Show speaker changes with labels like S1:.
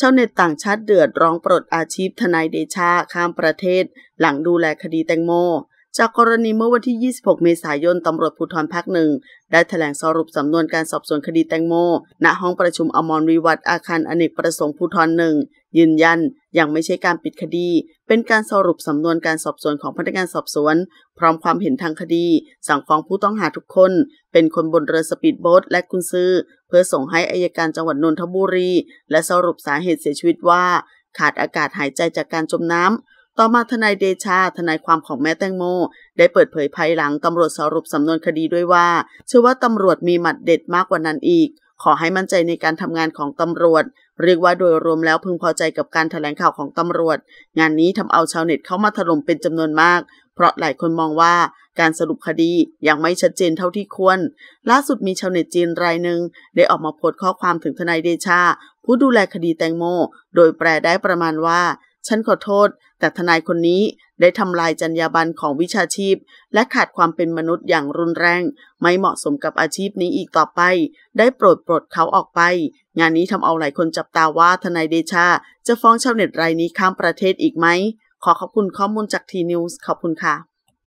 S1: ชาวเน็ตต่างชาติเดือดร้องปลดอาชีพทนายเดชาข้ามประเทศหลังดูแลคดีแตงโมจากกรณีเมื่อวันที่ 26 เมษายนตำรวจภูธรภาคหนึ่ง ได้แถลงสรุปสำนวนการสอบสวนคดีแตงโมณห้องประชุมอมรวิวัฒอาคารอเนกประสงค์ภูธรหนึ่ง ยืนยันยังไม่ใช่การปิดคดี เป็นการสรุปสำนวนการสอบสวนของพนักงานสอบสวน พร้อมความเห็นทางคดี สั่งฟ้องผู้ต้องหาทุกคน เป็นคนบนเรือสปีดโบ๊ทและกุนซื้อ เพื่อส่งให้อายการจังหวัดนนทบุรีและสรุปสาเหตุเสียชีวิตว่า ขาดอากาศหายใจจากการจมน้ำต่อมาทนายเดชาทนายความของแม่แตงโมได้เปิดเผยภายหลังตำรวจสรุปสำนวนคดีด้วยว่า เชื่อว่าตำรวจมีหมัดเด็ดมากกว่านั้นอีกขอให้มั่นใจในการทำงานของตำรวจ เรียกว่าโดยรวมแล้วพึงพอใจกับการถแถลงข่าวของตำรวจ งานนี้ทำเอาชาวเน็ตเข้ามาถล่มเป็นจำนวนมาก เพราะหลายคนมองว่า การสรุปคดียังไม่ชัดเจนเท่าที่ควร ล่าสุดมีชาวเน็ตจีนรายหนึ่ง ได้ออกมาโพสต์ข้อความถึงทนายเดชาผู้ดูแลคดีแตงโม โดยแปลได้ประมาณว่าฉันขอโทษ แต่ทนายคนนี้ได้ทำลายจรรยาบรรณของวิชาชีพ และขาดความเป็นมนุษย์อย่างรุนแรง ไม่เหมาะสมกับอาชีพนี้อีกต่อไป ได้โปรดปลดเขาออกไป งานนี้ทำเอาหลายคนจับตาว่าทนายเดชาจะฟ้องชาวเน็ตรายนี้ข้ามประเทศอีกไหม ขอขอบคุณข้อมูลจากทีนิวส์ ขอบคุณค่ะ